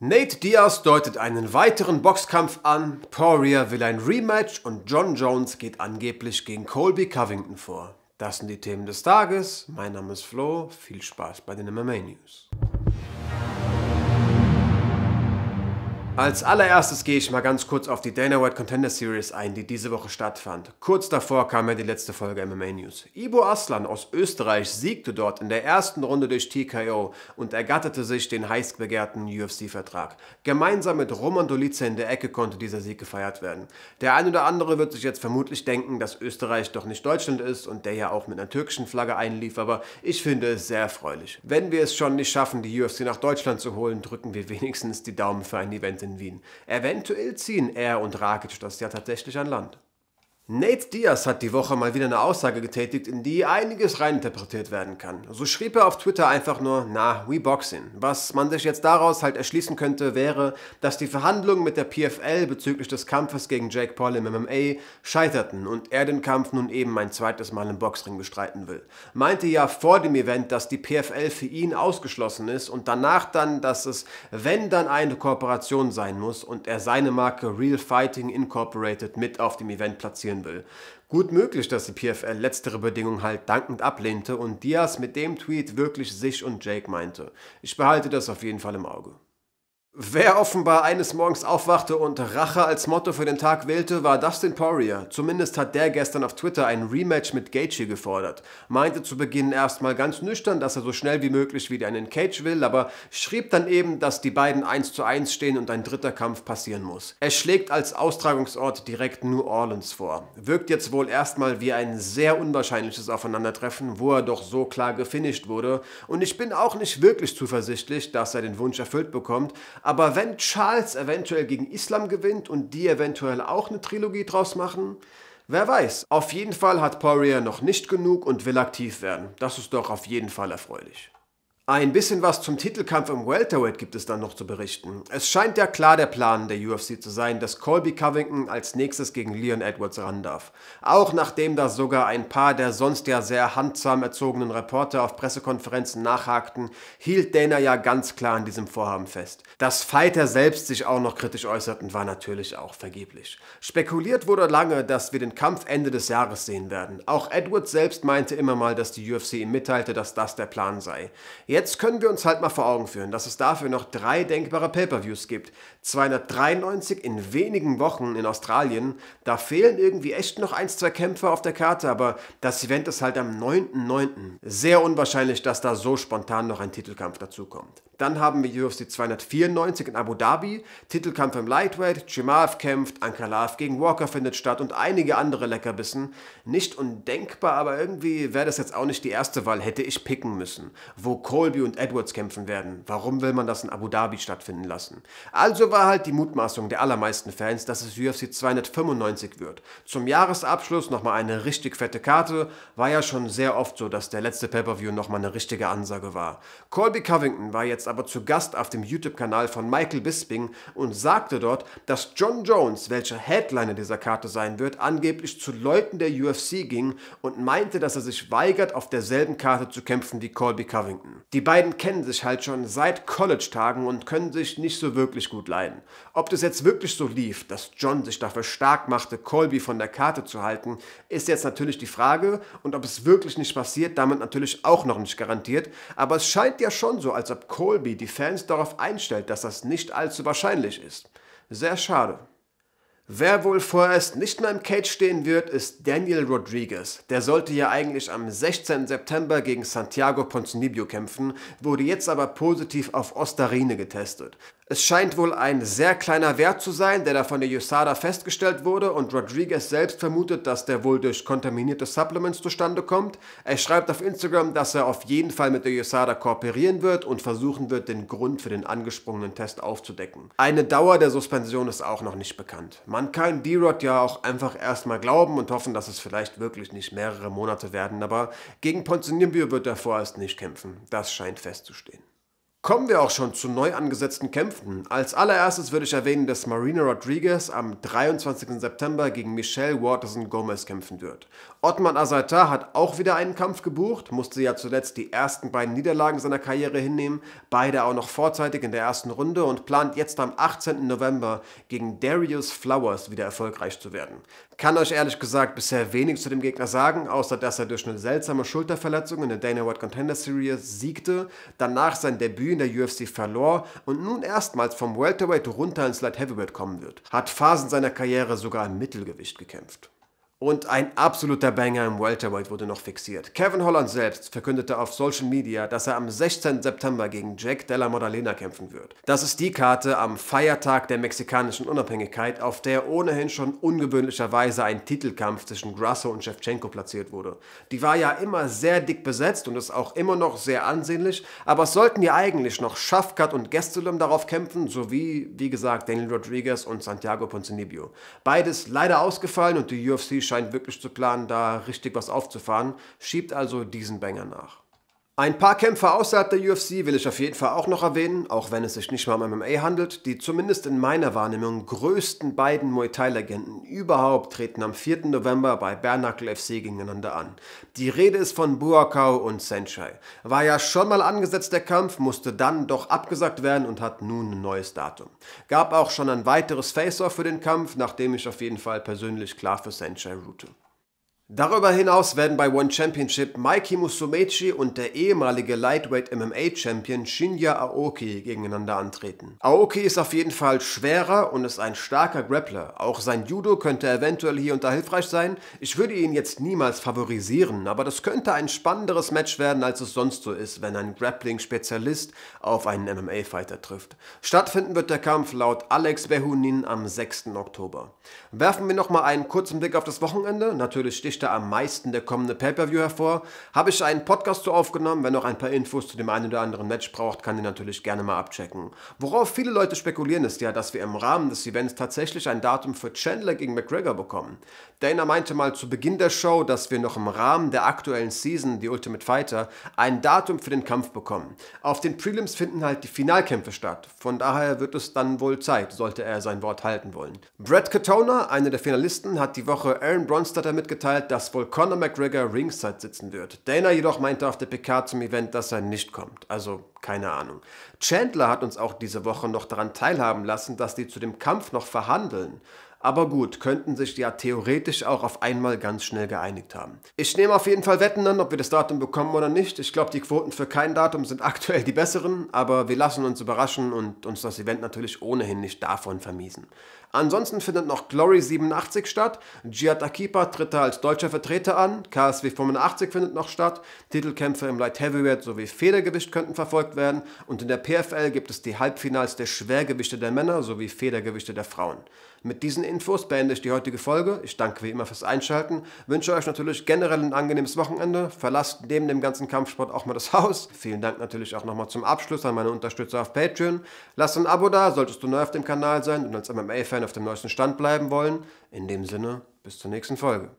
Nate Diaz deutet einen weiteren Boxkampf an, Poirier will ein Rematch und John Jones geht angeblich gegen Colby Covington vor. Das sind die Themen des Tages. Mein Name ist Flo. Viel Spaß bei den MMA News. Als allererstes gehe ich mal ganz kurz auf die Dana White Contender Series ein, die diese Woche stattfand. Kurz davor kam ja die letzte Folge MMA News. Ibo Aslan aus Österreich siegte dort in der ersten Runde durch TKO und ergatterte sich den heiß begehrten UFC-Vertrag. Gemeinsam mit Roman Dolice in der Ecke konnte dieser Sieg gefeiert werden. Der ein oder andere wird sich jetzt vermutlich denken, dass Österreich doch nicht Deutschland ist und der ja auch mit einer türkischen Flagge einlief, aber ich finde es sehr erfreulich. Wenn wir es schon nicht schaffen, die UFC nach Deutschland zu holen, drücken wir wenigstens die Daumen für ein Event in in Wien. Eventuell ziehen er und Rakic das ja tatsächlich an Land. Nate Diaz hat die Woche mal wieder eine Aussage getätigt, in die einiges reininterpretiert werden kann. So schrieb er auf Twitter einfach nur, na, we boxing. Was man sich jetzt daraus halt erschließen könnte, wäre, dass die Verhandlungen mit der PFL bezüglich des Kampfes gegen Jake Paul im MMA scheiterten und er den Kampf nun eben ein zweites Mal im Boxring bestreiten will. Meinte ja vor dem Event, dass die PFL für ihn ausgeschlossen ist und danach dann, dass es, wenn dann eine Kooperation sein muss und er seine Marke Real Fighting Incorporated mit auf dem Event platzieren spielen will. Gut möglich, dass die PFL letztere Bedingung halt dankend ablehnte und Diaz mit dem Tweet wirklich sich und Jake meinte. Ich behalte das auf jeden Fall im Auge. Wer offenbar eines Morgens aufwachte und Rache als Motto für den Tag wählte, war Dustin Poirier. Zumindest hat der gestern auf Twitter ein Rematch mit Gaethje gefordert. Meinte zu Beginn erstmal ganz nüchtern, dass er so schnell wie möglich wieder einen Cage will, aber schrieb dann eben, dass die beiden 1 zu 1 stehen und ein dritter Kampf passieren muss. Er schlägt als Austragungsort direkt New Orleans vor. Wirkt jetzt wohl erstmal wie ein sehr unwahrscheinliches Aufeinandertreffen, wo er doch so klar gefinisht wurde. Und ich bin auch nicht wirklich zuversichtlich, dass er den Wunsch erfüllt bekommt, aber wenn Charles eventuell gegen Islam gewinnt und die eventuell auch eine Trilogie draus machen, wer weiß. Auf jeden Fall hat Poirier noch nicht genug und will aktiv werden. Das ist doch auf jeden Fall erfreulich. Ein bisschen was zum Titelkampf im Welterweight gibt es dann noch zu berichten. Es scheint ja klar der Plan der UFC zu sein, dass Colby Covington als nächstes gegen Leon Edwards ran darf. Auch nachdem da sogar ein paar der sonst ja sehr handsam erzogenen Reporter auf Pressekonferenzen nachhakten, hielt Dana ja ganz klar an diesem Vorhaben fest. Dass Fighter selbst sich auch noch kritisch äußerten, war natürlich auch vergeblich. Spekuliert wurde lange, dass wir den Kampf Ende des Jahres sehen werden. Auch Edwards selbst meinte immer mal, dass die UFC ihm mitteilte, dass das der Plan sei. Jetzt jetzt können wir uns halt mal vor Augen führen, dass es dafür noch drei denkbare Pay-per-Views gibt. 293 in wenigen Wochen in Australien. Da fehlen irgendwie echt noch ein, zwei Kämpfer auf der Karte, aber das Event ist halt am 9.9. Sehr unwahrscheinlich, dass da so spontan noch ein Titelkampf dazukommt. Dann haben wir UFC 294 in Abu Dhabi, Titelkampf im Lightweight, Chimaev kämpft, Ankalaev gegen Walker findet statt und einige andere Leckerbissen. Nicht undenkbar, aber irgendwie wäre das jetzt auch nicht die erste Wahl, hätte ich picken müssen, wo Colby und Edwards kämpfen werden. Warum will man das in Abu Dhabi stattfinden lassen? Also war halt die Mutmaßung der allermeisten Fans, dass es UFC 295 wird. Zum Jahresabschluss nochmal eine richtig fette Karte, war ja schon sehr oft so, dass der letzte Pay-Per-View nochmal eine richtige Ansage war. Colby Covington war jetzt aber zu Gast auf dem YouTube-Kanal von Michael Bisping und sagte dort, dass John Jones, welcher Headliner dieser Karte sein wird, angeblich zu Leuten der UFC ging und meinte, dass er sich weigert, auf derselben Karte zu kämpfen wie Colby Covington. Die beiden kennen sich halt schon seit College-Tagen und können sich nicht so wirklich gut leiden. Ob das jetzt wirklich so lief, dass John sich dafür stark machte, Colby von der Karte zu halten, ist jetzt natürlich die Frage und ob es wirklich nicht passiert, damit natürlich auch noch nicht garantiert, aber es scheint ja schon so, als ob Colby Colby die Fans darauf einstellt, dass das nicht allzu wahrscheinlich ist. Sehr schade. Wer wohl vorerst nicht mehr im Cage stehen wird, ist Daniel Rodriguez. Der sollte ja eigentlich am 16. September gegen Santiago Ponzinibbio kämpfen, wurde jetzt aber positiv auf Ostarine getestet. Es scheint wohl ein sehr kleiner Wert zu sein, der da von der USADA festgestellt wurde und Rodriguez selbst vermutet, dass der wohl durch kontaminierte Supplements zustande kommt. Er schreibt auf Instagram, dass er auf jeden Fall mit der USADA kooperieren wird und versuchen wird, den Grund für den angesprungenen Test aufzudecken. Eine Dauer der Suspension ist auch noch nicht bekannt. Man kann D-Rod ja auch einfach erstmal glauben und hoffen, dass es vielleicht wirklich nicht mehrere Monate werden, aber gegen Ponzinibbio wird er vorerst nicht kämpfen. Das scheint festzustehen. Kommen wir auch schon zu neu angesetzten Kämpfen. Als allererstes würde ich erwähnen, dass Marina Rodriguez am 23. September gegen Michelle Waterson Gomez kämpfen wird. Ottman Azaita hat auch wieder einen Kampf gebucht, musste ja zuletzt die ersten beiden Niederlagen seiner Karriere hinnehmen, beide auch noch vorzeitig in der ersten Runde und plant jetzt am 18. November gegen Darius Flowers wieder erfolgreich zu werden. Kann euch ehrlich gesagt bisher wenig zu dem Gegner sagen, außer dass er durch eine seltsame Schulterverletzung in der Dana White Contender Series siegte, danach sein Debüt in der UFC verlor und nun erstmals vom Welterweight runter ins Light Heavyweight kommen wird, hat Phasen seiner Karriere sogar im Mittelgewicht gekämpft. Und ein absoluter Banger im Welterweight wurde noch fixiert. Kevin Holland selbst verkündete auf Social Media, dass er am 16. September gegen Jack Della Maddalena kämpfen wird. Das ist die Karte am Feiertag der mexikanischen Unabhängigkeit, auf der ohnehin schon ungewöhnlicherweise ein Titelkampf zwischen Grasso und Shevchenko platziert wurde. Die war ja immer sehr dick besetzt und ist auch immer noch sehr ansehnlich, aber es sollten ja eigentlich noch Schafkat und Gastelum darauf kämpfen, sowie, wie gesagt, Daniel Rodriguez und Santiago Ponzinibbio. Beides leider ausgefallen und die UFC scheint wirklich zu planen, da richtig was aufzufahren, schiebt also diesen Banger nach. Ein paar Kämpfer außerhalb der UFC will ich auf jeden Fall auch noch erwähnen, auch wenn es sich nicht mal um MMA handelt. Die zumindest in meiner Wahrnehmung größten beiden Muay Thai-Legenden überhaupt treten am 4. November bei Bernacle FC gegeneinander an. Die Rede ist von Buakau und Senshai. War ja schon mal angesetzt der Kampf, musste dann doch abgesagt werden und hat nun ein neues Datum. Gab auch schon ein weiteres Face-Off für den Kampf, nachdem ich auf jeden Fall persönlich klar für Senshai route. Darüber hinaus werden bei One Championship Mikey Musumeci und der ehemalige Lightweight MMA Champion Shinya Aoki gegeneinander antreten. Aoki ist auf jeden Fall schwerer und ist ein starker Grappler. Auch sein Judo könnte eventuell hier und da hilfreich sein. Ich würde ihn jetzt niemals favorisieren, aber das könnte ein spannenderes Match werden, als es sonst so ist, wenn ein Grappling-Spezialist auf einen MMA-Fighter trifft. Stattfinden wird der Kampf laut Alex Behunin am 6. Oktober. Werfen wir nochmal einen kurzen Blick auf das Wochenende. Natürlich sticht da am meisten der kommende Pay-Per-View hervor? Habe ich einen Podcast zu aufgenommen? Wenn noch ein paar Infos zu dem einen oder anderen Match braucht, kann ihr natürlich gerne mal abchecken. Worauf viele Leute spekulieren ist ja, dass wir im Rahmen des Events tatsächlich ein Datum für Chandler gegen McGregor bekommen. Dana meinte mal zu Beginn der Show, dass wir noch im Rahmen der aktuellen Season, die Ultimate Fighter, ein Datum für den Kampf bekommen. Auf den Prelims finden halt die Finalkämpfe statt. Von daher wird es dann wohl Zeit, sollte er sein Wort halten wollen. Brad Katona, einer der Finalisten, hat die Woche Aaron Bronstatter mitgeteilt, dass wohl Conor McGregor ringside sitzen wird. Dana jedoch meinte auf der PK zum Event, dass er nicht kommt. Also keine Ahnung. Chandler hat uns auch diese Woche noch daran teilhaben lassen, dass die zu dem Kampf noch verhandeln. Aber gut, könnten sich ja theoretisch auch auf einmal ganz schnell geeinigt haben. Ich nehme auf jeden Fall Wetten an, ob wir das Datum bekommen oder nicht. Ich glaube, die Quoten für kein Datum sind aktuell die besseren, aber wir lassen uns überraschen und uns das Event natürlich ohnehin nicht davon vermiesen. Ansonsten findet noch Glory 87 statt, Giat Akipa tritt da als deutscher Vertreter an, KSW 85 findet noch statt, Titelkämpfe im Light Heavyweight sowie Federgewicht könnten verfolgt werden und in der PFL gibt es die Halbfinals der Schwergewichte der Männer sowie Federgewichte der Frauen. Mit diesen Infos beende ich die heutige Folge. Ich danke wie immer fürs Einschalten, wünsche euch natürlich generell ein angenehmes Wochenende, verlasst neben dem ganzen Kampfsport auch mal das Haus. Vielen Dank natürlich auch nochmal zum Abschluss an meine Unterstützer auf Patreon. Lasst ein Abo da, solltest du neu auf dem Kanal sein und als MMA-Fan auf dem neuesten Stand bleiben wollen, in dem Sinne, bis zur nächsten Folge.